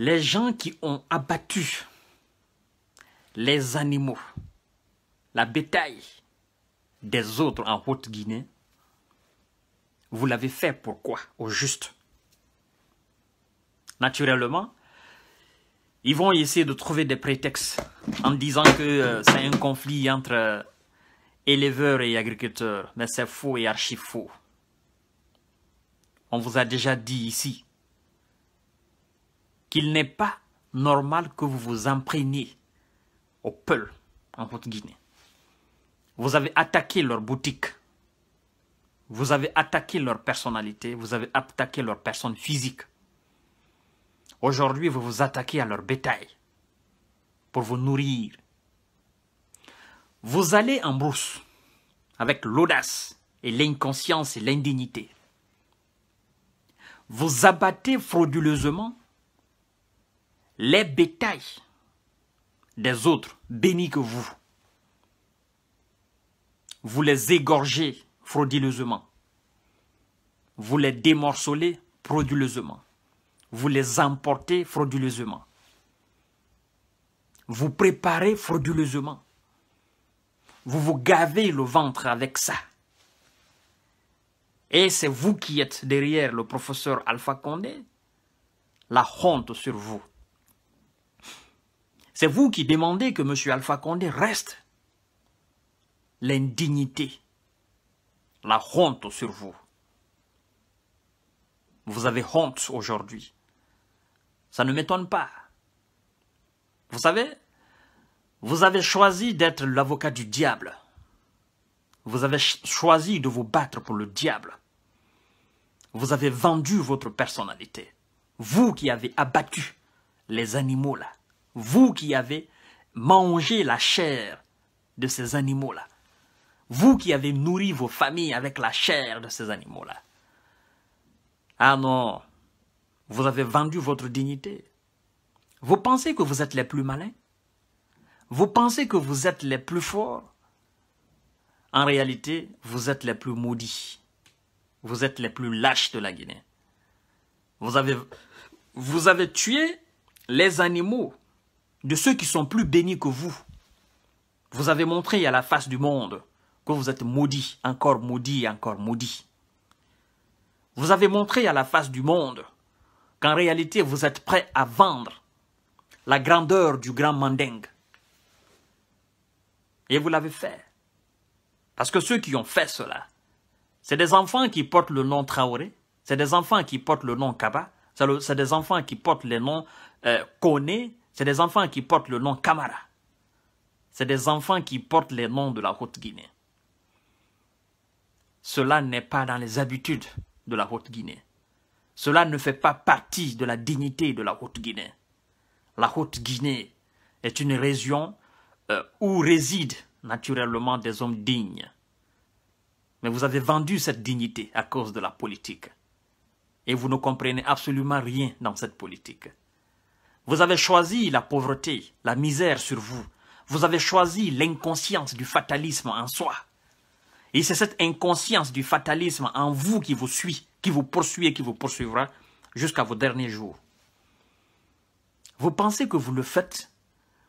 les gens qui ont abattu les animaux, la bétail des autres en Haute-Guinée, vous l'avez fait pourquoi Au juste. Naturellement, ils vont essayer de trouver des prétextes en disant que euh, c'est un conflit entre euh, éleveurs et agriculteurs. Mais c'est faux et archi faux. On vous a déjà dit ici qu'il n'est pas normal que vous vous imprégniez au peuple en Haute-Guinée. Vous avez attaqué leur boutique. Vous avez attaqué leur personnalité. Vous avez attaqué leur personne physique. Aujourd'hui, vous vous attaquez à leur bétail pour vous nourrir. Vous allez en brousse avec l'audace et l'inconscience et l'indignité. Vous abattez frauduleusement les bétails des autres, bénis que vous. Vous les égorgez frauduleusement. Vous les démorcelez frauduleusement. Vous les emportez frauduleusement. Vous préparez frauduleusement. Vous vous gavez le ventre avec ça. Et c'est vous qui êtes derrière le professeur Alpha Condé, la honte sur vous. C'est vous qui demandez que M. Alpha Condé reste. L'indignité, la honte sur vous. Vous avez honte aujourd'hui. Ça ne m'étonne pas. Vous savez, vous avez choisi d'être l'avocat du diable. Vous avez choisi de vous battre pour le diable. Vous avez vendu votre personnalité. Vous qui avez abattu les animaux là vous qui avez mangé la chair de ces animaux-là, vous qui avez nourri vos familles avec la chair de ces animaux-là. Ah non, vous avez vendu votre dignité. Vous pensez que vous êtes les plus malins Vous pensez que vous êtes les plus forts En réalité, vous êtes les plus maudits. Vous êtes les plus lâches de la Guinée. Vous avez, vous avez tué les animaux de ceux qui sont plus bénis que vous. Vous avez montré à la face du monde que vous êtes maudits, encore maudits, encore maudits. Vous avez montré à la face du monde qu'en réalité vous êtes prêts à vendre la grandeur du grand mandingue. Et vous l'avez fait. Parce que ceux qui ont fait cela, c'est des enfants qui portent le nom Traoré, c'est des enfants qui portent le nom Kaba, c'est des enfants qui portent les noms euh, c'est des enfants qui portent le nom Camara. C'est des enfants qui portent les noms de la Haute-Guinée. Cela n'est pas dans les habitudes de la Haute-Guinée. Cela ne fait pas partie de la dignité de la Haute-Guinée. La Haute-Guinée est une région euh, où résident naturellement des hommes dignes. Mais vous avez vendu cette dignité à cause de la politique. Et vous ne comprenez absolument rien dans cette politique. Vous avez choisi la pauvreté, la misère sur vous. Vous avez choisi l'inconscience du fatalisme en soi. Et c'est cette inconscience du fatalisme en vous qui vous suit, qui vous poursuit et qui vous poursuivra jusqu'à vos derniers jours. Vous pensez que vous le faites,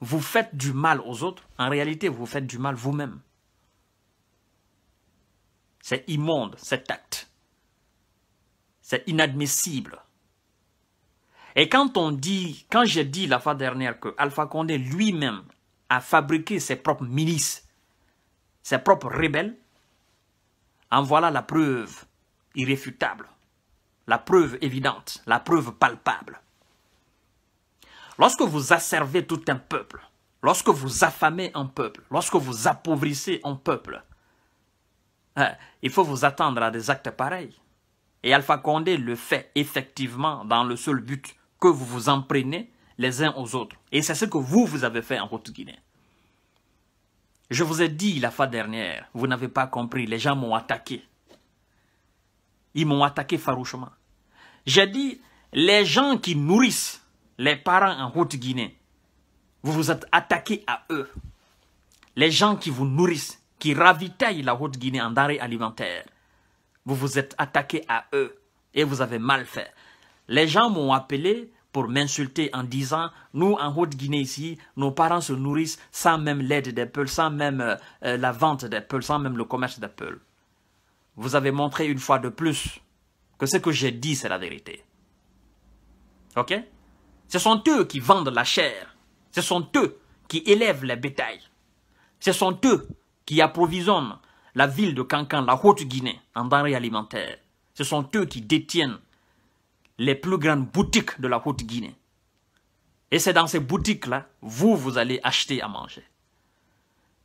vous faites du mal aux autres, en réalité vous faites du mal vous-même. C'est immonde cet acte. C'est inadmissible. Et quand on dit, quand j'ai dit la fois dernière que Alpha Condé lui-même a fabriqué ses propres milices, ses propres rebelles, en voilà la preuve irréfutable, la preuve évidente, la preuve palpable. Lorsque vous asservez tout un peuple, lorsque vous affamez un peuple, lorsque vous appauvrissez un peuple, hein, il faut vous attendre à des actes pareils. Et Alpha Condé le fait effectivement dans le seul but que vous vous emprenez les uns aux autres. Et c'est ce que vous, vous avez fait en haute guinée Je vous ai dit la fois dernière, vous n'avez pas compris, les gens m'ont attaqué. Ils m'ont attaqué farouchement. J'ai dit, les gens qui nourrissent les parents en Haute-Guinée, vous vous êtes attaqué à eux. Les gens qui vous nourrissent, qui ravitaillent la Haute-Guinée en denrées alimentaire, vous vous êtes attaqué à eux et vous avez mal fait. Les gens m'ont appelé pour m'insulter en disant nous en Haute-Guinée ici, nos parents se nourrissent sans même l'aide des peuls, sans même euh, euh, la vente des peuls, sans même le commerce des Vous avez montré une fois de plus que ce que j'ai dit c'est la vérité. Ok Ce sont eux qui vendent la chair. Ce sont eux qui élèvent les bétails. Ce sont eux qui approvisionnent la ville de Cancan, la Haute-Guinée, en denrées alimentaires. Ce sont eux qui détiennent les plus grandes boutiques de la Haute-Guinée. Et c'est dans ces boutiques-là, vous, vous allez acheter à manger.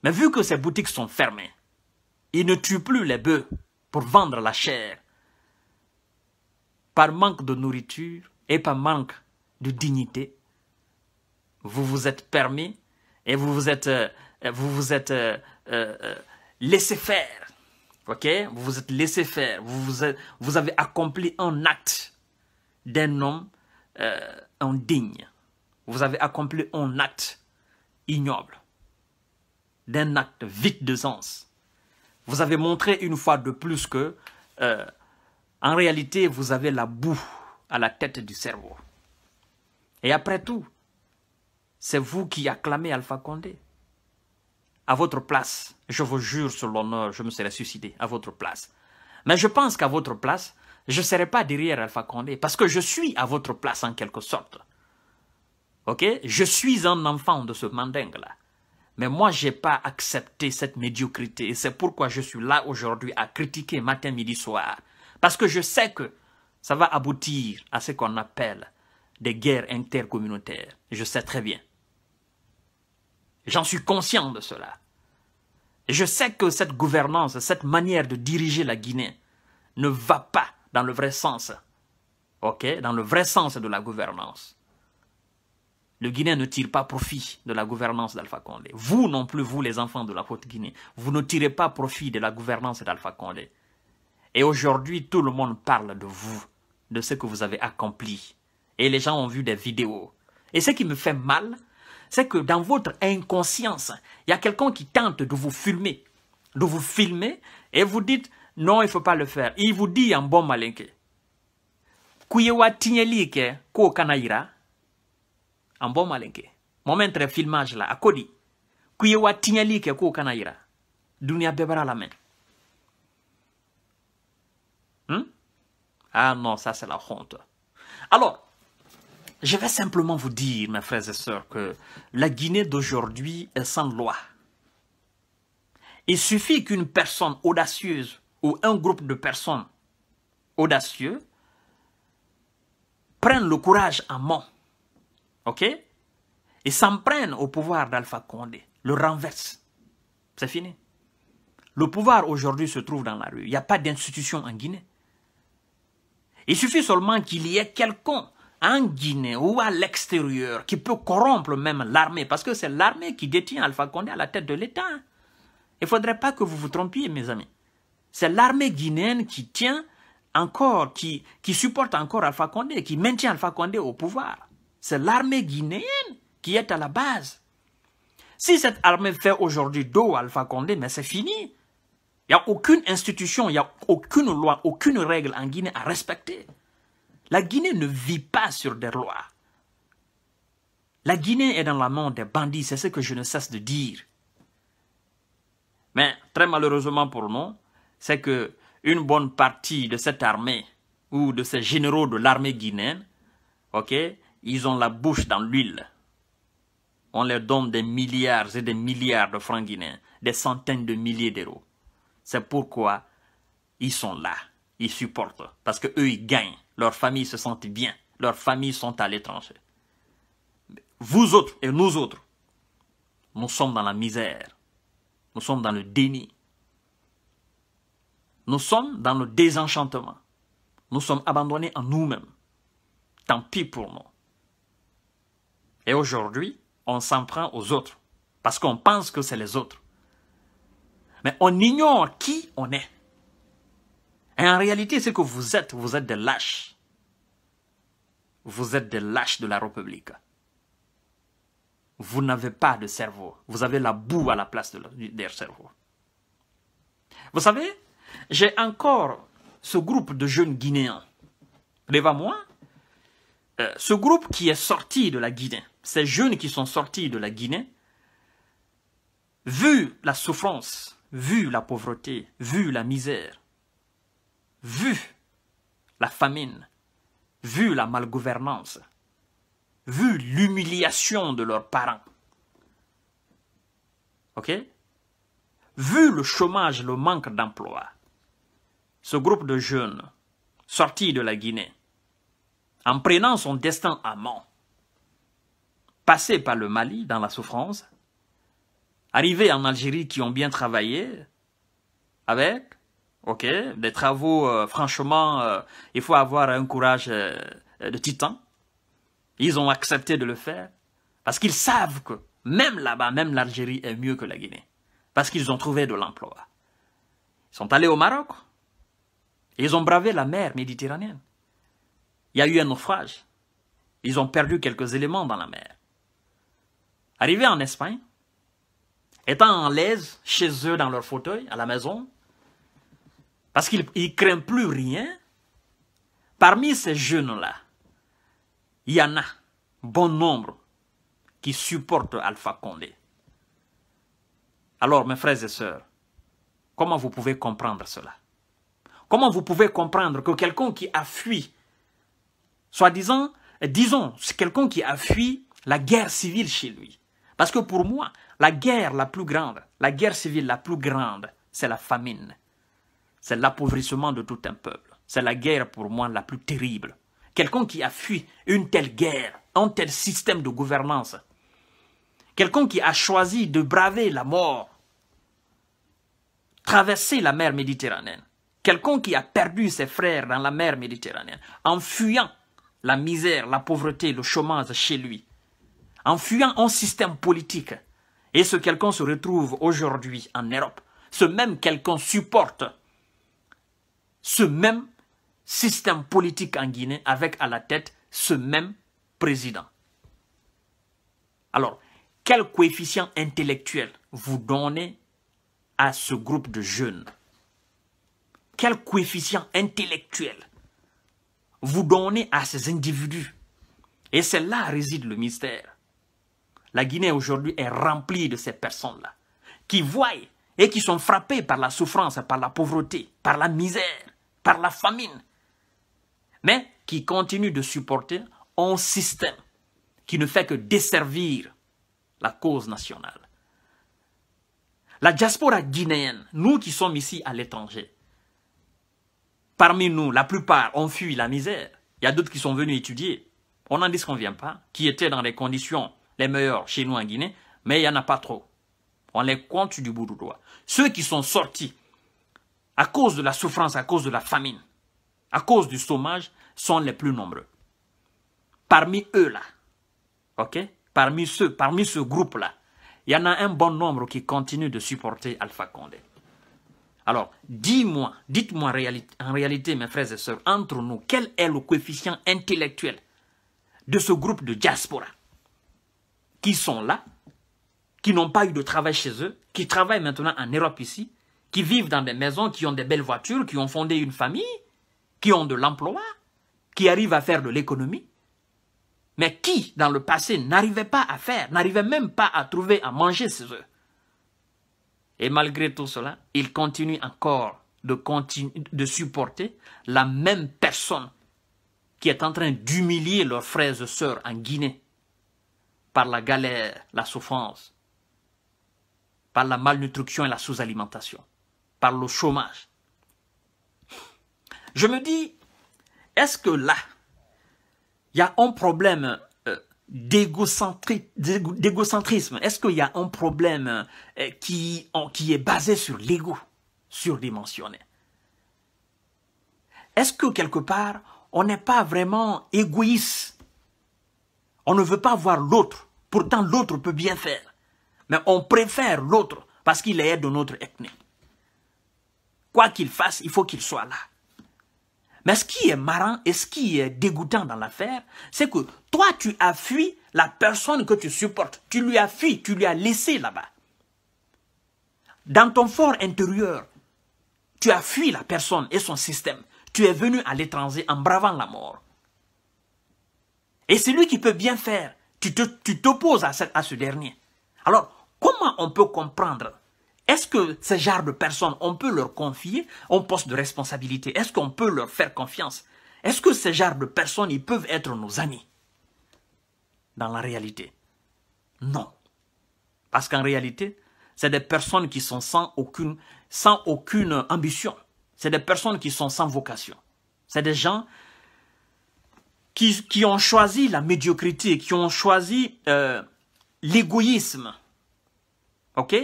Mais vu que ces boutiques sont fermées, ils ne tuent plus les bœufs pour vendre la chair. Par manque de nourriture et par manque de dignité, vous vous êtes permis et vous vous êtes, euh, vous vous êtes euh, euh, laissé faire. Ok Vous vous êtes laissé faire. vous avez accompli un acte d'un homme euh, indigne. Vous avez accompli un acte ignoble, d'un acte vide de sens. Vous avez montré une fois de plus que, euh, en réalité, vous avez la boue à la tête du cerveau. Et après tout, c'est vous qui acclamez Alpha Condé. À votre place, je vous jure sur l'honneur, je me serais suicidé à votre place. Mais je pense qu'à votre place, je ne serai pas derrière Alpha Condé parce que je suis à votre place en quelque sorte. Ok Je suis un enfant de ce mandingue-là. Mais moi, je n'ai pas accepté cette médiocrité et c'est pourquoi je suis là aujourd'hui à critiquer matin, midi, soir. Parce que je sais que ça va aboutir à ce qu'on appelle des guerres intercommunautaires. Je sais très bien. J'en suis conscient de cela. Je sais que cette gouvernance, cette manière de diriger la Guinée ne va pas dans le vrai sens. OK Dans le vrai sens de la gouvernance. Le Guinée ne tire pas profit de la gouvernance d'Alpha Condé. Vous non plus, vous les enfants de la Haute-Guinée, vous ne tirez pas profit de la gouvernance d'Alpha Condé. Et aujourd'hui, tout le monde parle de vous, de ce que vous avez accompli. Et les gens ont vu des vidéos. Et ce qui me fait mal, c'est que dans votre inconscience, il y a quelqu'un qui tente de vous filmer. De vous filmer et vous dites, non, il ne faut pas le faire. Il vous dit en bon malinke. Kouyewa tinyeli ko kanaira. En bon malinke. Moment de filmage là, akodi. Kouyewa tinyeli ke ko kanaira. Dunia bebara la main. Hmm? Ah non, ça c'est la honte. Alors, je vais simplement vous dire, mes frères et sœurs, que la Guinée d'aujourd'hui est sans loi. Il suffit qu'une personne audacieuse où un groupe de personnes audacieux prennent le courage en main, ok, et s'en prennent au pouvoir d'Alpha Condé, le renversent. C'est fini. Le pouvoir aujourd'hui se trouve dans la rue. Il n'y a pas d'institution en Guinée. Il suffit seulement qu'il y ait quelqu'un en Guinée ou à l'extérieur qui peut corrompre même l'armée, parce que c'est l'armée qui détient Alpha Condé à la tête de l'État. Hein. Il ne faudrait pas que vous vous trompiez, mes amis. C'est l'armée guinéenne qui tient encore, qui, qui supporte encore Alpha Condé, qui maintient Alpha Condé au pouvoir. C'est l'armée guinéenne qui est à la base. Si cette armée fait aujourd'hui dos à Alpha Condé, mais c'est fini. Il n'y a aucune institution, il n'y a aucune loi, aucune règle en Guinée à respecter. La Guinée ne vit pas sur des lois. La Guinée est dans la main des bandits, c'est ce que je ne cesse de dire. Mais très malheureusement pour nous, c'est que une bonne partie de cette armée ou de ces généraux de l'armée guinéenne, ok, ils ont la bouche dans l'huile. On leur donne des milliards et des milliards de francs guinéens, des centaines de milliers d'euros. C'est pourquoi ils sont là, ils supportent, parce que eux ils gagnent, leurs familles se sentent bien, leurs familles sont à l'étranger. Vous autres et nous autres, nous sommes dans la misère, nous sommes dans le déni. Nous sommes dans le désenchantement. Nous sommes abandonnés en nous-mêmes. Tant pis pour nous. Et aujourd'hui, on s'en prend aux autres, parce qu'on pense que c'est les autres. Mais on ignore qui on est. Et en réalité, ce que vous êtes, vous êtes des lâches. Vous êtes des lâches de la République. Vous n'avez pas de cerveau. Vous avez la boue à la place de leur cerveau. Vous savez, j'ai encore ce groupe de jeunes Guinéens, les moi euh, ce groupe qui est sorti de la Guinée, ces jeunes qui sont sortis de la Guinée, vu la souffrance, vu la pauvreté, vu la misère, vu la famine, vu la malgouvernance, vu l'humiliation de leurs parents, ok Vu le chômage, le manque d'emploi, ce groupe de jeunes sortis de la Guinée, en prenant son destin à main, passés par le Mali dans la souffrance, arrivés en Algérie qui ont bien travaillé, avec, ok, des travaux, euh, franchement, euh, il faut avoir un courage euh, de titan. Ils ont accepté de le faire parce qu'ils savent que même là-bas, même l'Algérie est mieux que la Guinée, parce qu'ils ont trouvé de l'emploi. Ils sont allés au Maroc, ils ont bravé la mer méditerranéenne. Il y a eu un naufrage. Ils ont perdu quelques éléments dans la mer. Arrivés en Espagne, étant en l'aise chez eux dans leur fauteuil, à la maison, parce qu'ils ne craignent plus rien, parmi ces jeunes-là, il y en a bon nombre qui supportent Alpha Condé. Alors, mes frères et sœurs, comment vous pouvez comprendre cela Comment vous pouvez comprendre que quelqu'un qui a fui, soi-disant, disons, c'est quelqu'un qui a fui la guerre civile chez lui. Parce que pour moi, la guerre la plus grande, la guerre civile la plus grande, c'est la famine. C'est l'appauvrissement de tout un peuple. C'est la guerre pour moi la plus terrible. Quelqu'un qui a fui une telle guerre, un tel système de gouvernance, quelqu'un qui a choisi de braver la mort, traverser la mer Méditerranéenne. Quelqu'un qui a perdu ses frères dans la mer méditerranéenne en fuyant la misère, la pauvreté, le chômage chez lui, en fuyant un système politique, et ce quelqu'un se retrouve aujourd'hui en Europe, ce même quelqu'un supporte ce même système politique en Guinée avec à la tête ce même président. Alors, quel coefficient intellectuel vous donnez à ce groupe de jeunes quel coefficient intellectuel vous donnez à ces individus Et c'est là réside le mystère. La Guinée aujourd'hui est remplie de ces personnes-là, qui voient et qui sont frappées par la souffrance, par la pauvreté, par la misère, par la famine, mais qui continuent de supporter un système qui ne fait que desservir la cause nationale. La diaspora guinéenne, nous qui sommes ici à l'étranger, Parmi nous, la plupart ont fui la misère. Il y a d'autres qui sont venus étudier. On n'en dit qu'on vient pas, qui étaient dans les conditions les meilleures chez nous en Guinée, mais il n'y en a pas trop. On les compte du bout du doigt. Ceux qui sont sortis à cause de la souffrance, à cause de la famine, à cause du chômage, sont les plus nombreux. Parmi eux là, ok, parmi ceux, parmi ce groupe là, il y en a un bon nombre qui continue de supporter Alpha Condé. Alors, dis-moi, dites-moi en réalité, mes frères et sœurs, entre nous, quel est le coefficient intellectuel de ce groupe de diaspora qui sont là, qui n'ont pas eu de travail chez eux, qui travaillent maintenant en Europe ici, qui vivent dans des maisons, qui ont des belles voitures, qui ont fondé une famille, qui ont de l'emploi, qui arrivent à faire de l'économie, mais qui, dans le passé, n'arrivaient pas à faire, n'arrivaient même pas à trouver à manger chez eux. Et malgré tout cela, ils continuent encore de, continuer, de supporter la même personne qui est en train d'humilier leurs frères et sœurs en Guinée par la galère, la souffrance, par la malnutrition et la sous-alimentation, par le chômage. Je me dis, est-ce que là, il y a un problème d'égocentrisme Est-ce qu'il y a un problème euh, qui, qui est basé sur l'ego surdimensionné Est-ce que quelque part, on n'est pas vraiment égoïste On ne veut pas voir l'autre. Pourtant, l'autre peut bien faire. Mais on préfère l'autre parce qu'il est de notre ethnie. Quoi qu'il fasse, il faut qu'il soit là. Mais ce qui est marrant et ce qui est dégoûtant dans l'affaire, c'est que toi, tu as fui la personne que tu supportes. Tu lui as fui, tu lui as laissé là-bas. Dans ton fort intérieur, tu as fui la personne et son système. Tu es venu à l'étranger en bravant la mort. Et c'est lui qui peut bien faire. Tu t'opposes à ce dernier. Alors, comment on peut comprendre est-ce que ces genres de personnes, on peut leur confier un poste de responsabilité Est-ce qu'on peut leur faire confiance Est-ce que ces genres de personnes, ils peuvent être nos amis Dans la réalité, non. Parce qu'en réalité, c'est des personnes qui sont sans aucune, sans aucune ambition. C'est des personnes qui sont sans vocation. C'est des gens qui, qui, ont choisi la médiocrité, qui ont choisi euh, l'égoïsme. OK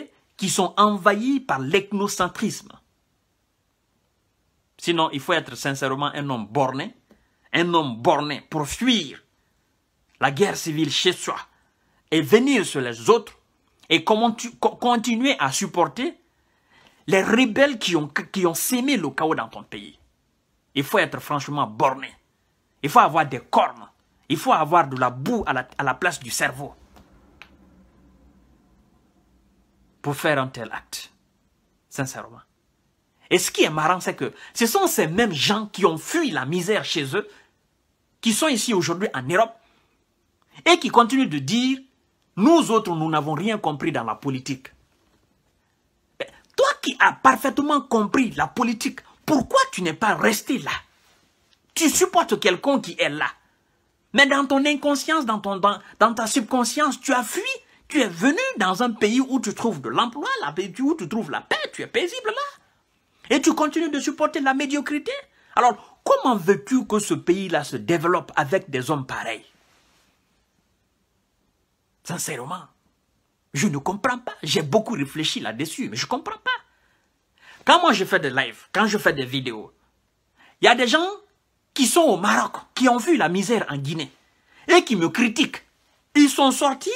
qui sont envahis par l'ethnocentrisme. Sinon, il faut être sincèrement un homme borné, un homme borné pour fuir la guerre civile chez soi et venir sur les autres et continuer à supporter les rebelles qui ont, qui ont sémé le chaos dans ton pays. Il faut être franchement borné. Il faut avoir des cornes. Il faut avoir de la boue à la place du cerveau. pour faire un tel acte. Sincèrement. Et ce qui est marrant, c'est que ce sont ces mêmes gens qui ont fui la misère chez eux, qui sont ici aujourd'hui en Europe, et qui continuent de dire, nous autres, nous n'avons rien compris dans la politique. Ben, toi qui as parfaitement compris la politique, pourquoi tu n'es pas resté là Tu supportes quelqu'un qui est là. Mais dans ton inconscience, dans, ton, dans ta subconscience, tu as fui tu es venu dans un pays où tu trouves de l'emploi, où tu trouves la paix, tu es paisible là. Et tu continues de supporter la médiocrité. Alors, comment veux-tu que ce pays-là se développe avec des hommes pareils Sincèrement, je ne comprends pas. J'ai beaucoup réfléchi là-dessus, mais je ne comprends pas. Quand moi je fais des lives, quand je fais des vidéos, il y a des gens qui sont au Maroc, qui ont vu la misère en Guinée et qui me critiquent. Ils sont sortis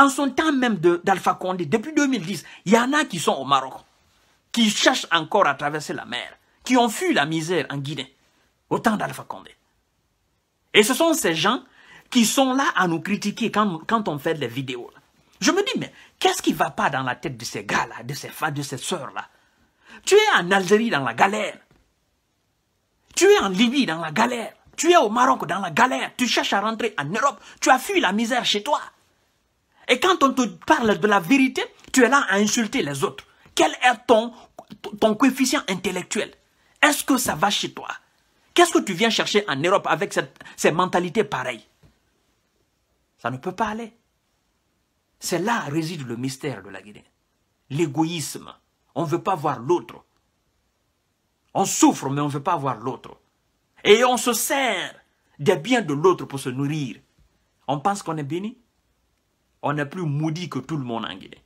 en son temps même d'Alpha Condé, depuis 2010, il y en a qui sont au Maroc, qui cherchent encore à traverser la mer, qui ont fui la misère en Guinée, au temps d'Alpha Condé. Et ce sont ces gens qui sont là à nous critiquer quand, on fait des vidéos. Je me dis, mais qu'est-ce qui ne va pas dans la tête de ces gars-là, de ces femmes, de ces sœurs-là Tu es en Algérie dans la galère. Tu es en Libye dans la galère. Tu es au Maroc dans la galère. Tu cherches à rentrer en Europe. Tu as fui la misère chez toi. Et quand on te parle de la vérité, tu es là à insulter les autres. Quel est ton, ton coefficient intellectuel Est-ce que ça va chez toi Qu'est-ce que tu viens chercher en Europe avec cette, ces mentalités pareilles Ça ne peut pas aller. C'est là réside le mystère de la Guinée. L'égoïsme. On ne veut pas voir l'autre. On souffre, mais on ne veut pas voir l'autre. Et on se sert des biens de l'autre pour se nourrir. On pense qu'on est béni on est plus maudit que tout le monde en Guinée.